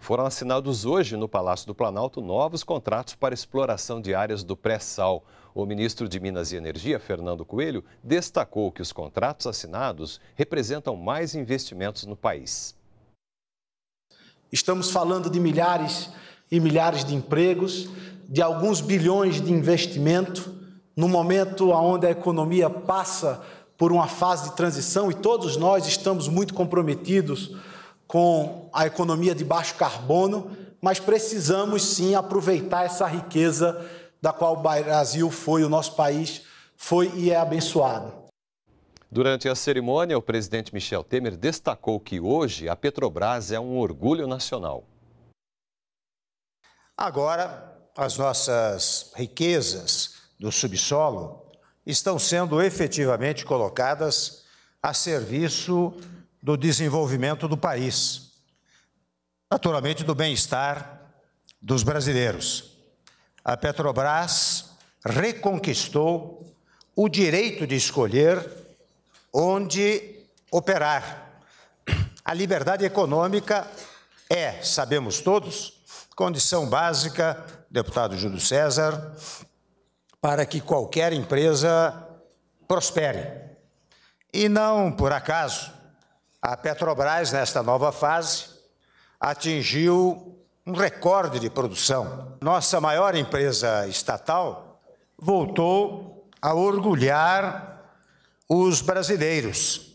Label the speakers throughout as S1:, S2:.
S1: Foram assinados hoje no Palácio do Planalto novos contratos para exploração de áreas do pré-sal. O ministro de Minas e Energia, Fernando Coelho, destacou que os contratos assinados representam mais investimentos no país.
S2: Estamos falando de milhares e milhares de empregos, de alguns bilhões de investimento, no momento onde
S1: a economia passa por uma fase de transição e todos nós estamos muito comprometidos com a economia de baixo carbono, mas precisamos sim aproveitar essa riqueza da qual o Brasil foi, o nosso país foi e é abençoado. Durante a cerimônia, o presidente Michel Temer destacou que hoje a Petrobras é um orgulho nacional.
S2: Agora, as nossas riquezas do subsolo estão sendo efetivamente colocadas a serviço do desenvolvimento do país, naturalmente do bem-estar dos brasileiros. A Petrobras reconquistou o direito de escolher onde operar. A liberdade econômica é, sabemos todos, condição básica, deputado Júlio César, para que qualquer empresa prospere. E não por acaso a Petrobras, nesta nova fase, atingiu um recorde de produção. Nossa maior empresa estatal voltou a orgulhar os brasileiros.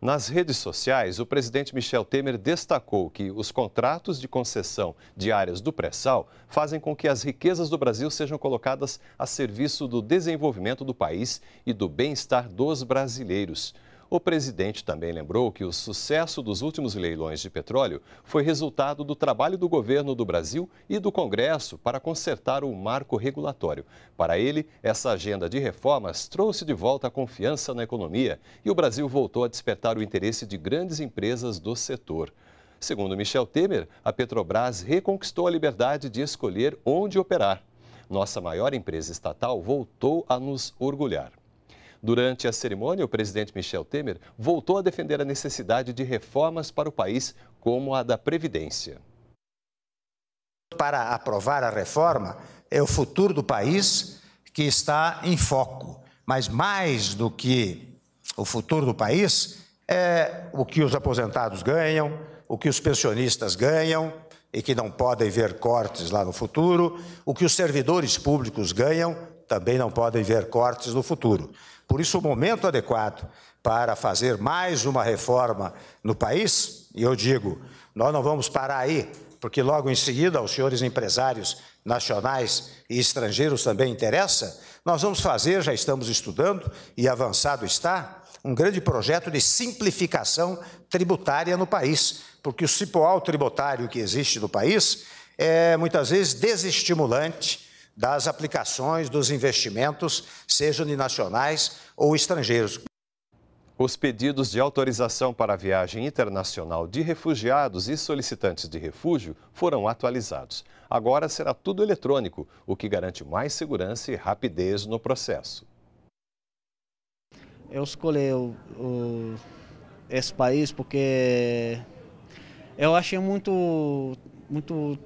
S2: Nas redes sociais,
S1: o presidente Michel Temer destacou que os contratos de concessão de áreas do pré-sal fazem com que as riquezas do Brasil sejam colocadas a serviço do desenvolvimento do país e do bem-estar dos brasileiros. O presidente também lembrou que o sucesso dos últimos leilões de petróleo foi resultado do trabalho do governo do Brasil e do Congresso para consertar o marco regulatório. Para ele, essa agenda de reformas trouxe de volta a confiança na economia e o Brasil voltou a despertar o interesse de grandes empresas do setor. Segundo Michel Temer, a Petrobras reconquistou a liberdade de escolher onde operar. Nossa maior empresa estatal voltou a nos orgulhar. Durante a cerimônia, o presidente Michel Temer voltou a defender a necessidade de reformas para o país, como a da Previdência.
S2: Para aprovar a reforma, é o futuro do país que está em foco. Mas mais do que o futuro do país, é o que os aposentados ganham, o que os pensionistas ganham e que não podem ver cortes lá no futuro, o que os servidores públicos ganham também não podem ver cortes no futuro. Por isso, o momento adequado para fazer mais uma reforma no país, e eu digo, nós não vamos parar aí, porque logo em seguida aos senhores empresários nacionais e estrangeiros também interessa, nós vamos fazer, já estamos estudando e avançado está, um grande projeto de simplificação tributária no país, porque o cipoal tributário que existe no país é muitas vezes desestimulante das aplicações dos investimentos, sejam de nacionais ou estrangeiros. Os pedidos de autorização para a viagem
S1: internacional de refugiados e solicitantes de refúgio foram atualizados. Agora será tudo eletrônico, o que garante mais segurança e rapidez no processo.
S3: Eu escolhi o, o, esse país porque eu achei muito, muito,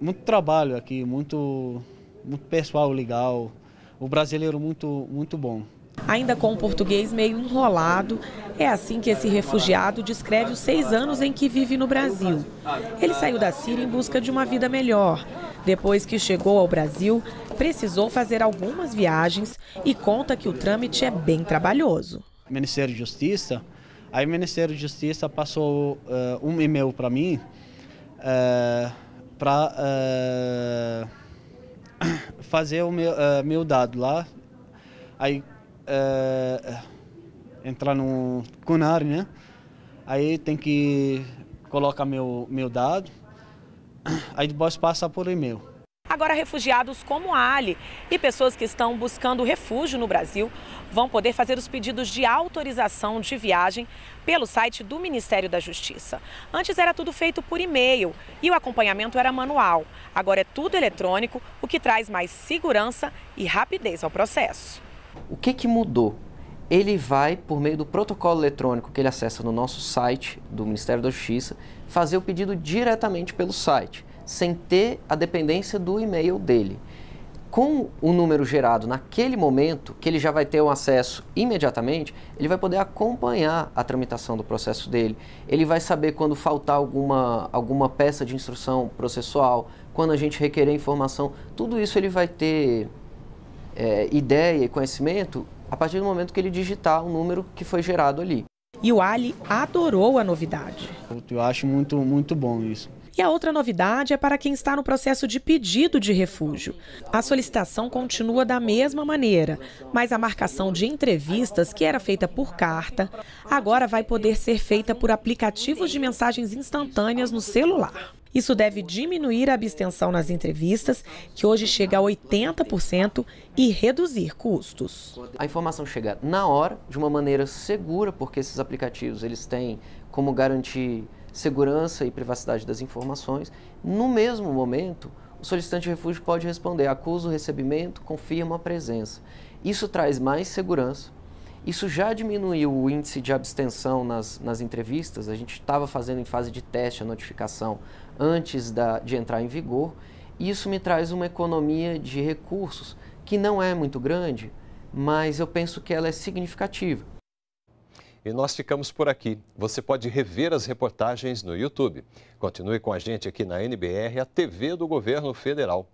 S3: muito trabalho aqui, muito muito pessoal legal, o brasileiro muito, muito bom.
S4: Ainda com o português meio enrolado, é assim que esse refugiado descreve os seis anos em que vive no Brasil. Ele saiu da Síria em busca de uma vida melhor. Depois que chegou ao Brasil, precisou fazer algumas viagens e conta que o trâmite é bem trabalhoso. Ministério de Justiça, aí o Ministério de Justiça
S3: passou uh, um e-mail para mim uh, eh, para. Uh, eh, fazer o meu, uh, meu dado lá, aí uh, entrar no Cunar, né? Aí tem que colocar meu, meu dado, aí depois passa por e-mail.
S4: Agora, refugiados como a Ali e pessoas que estão buscando refúgio no Brasil vão poder fazer os pedidos de autorização de viagem pelo site do Ministério da Justiça. Antes era tudo feito por e-mail e o acompanhamento era manual. Agora é tudo eletrônico, o que traz mais segurança e rapidez ao processo. O que,
S5: que mudou? Ele vai, por meio do protocolo eletrônico que ele acessa no nosso site do Ministério da Justiça, fazer o pedido diretamente pelo site sem ter a dependência do e-mail dele. Com o número gerado naquele momento, que ele já vai ter um acesso imediatamente, ele vai poder acompanhar a tramitação do processo dele. Ele vai saber quando faltar alguma, alguma peça de instrução processual, quando a gente requerer informação. Tudo isso ele vai ter é, ideia e conhecimento
S4: a partir do momento que ele digitar o número que foi gerado ali. E o Ali adorou a novidade.
S3: Eu acho muito, muito bom isso.
S4: E a outra novidade é para quem está no processo de pedido de refúgio. A solicitação continua da mesma maneira, mas a marcação de entrevistas, que era feita por carta, agora vai poder ser feita por aplicativos de mensagens instantâneas no celular. Isso deve diminuir a abstenção nas entrevistas, que hoje chega a 80%, e reduzir custos. A
S5: informação chega na hora, de uma maneira segura, porque esses aplicativos eles têm como garantir segurança e privacidade das informações, no mesmo momento, o solicitante de refúgio pode responder: acusa o recebimento, confirma a presença. Isso traz mais segurança. Isso já diminuiu o índice de abstenção nas, nas entrevistas. A gente estava fazendo em fase de teste a notificação antes da, de entrar em vigor. Isso me traz uma economia de recursos que não é muito grande, mas eu
S1: penso que ela é significativa. E nós ficamos por aqui. Você pode rever as reportagens no YouTube. Continue com a gente aqui na NBR, a TV do Governo Federal.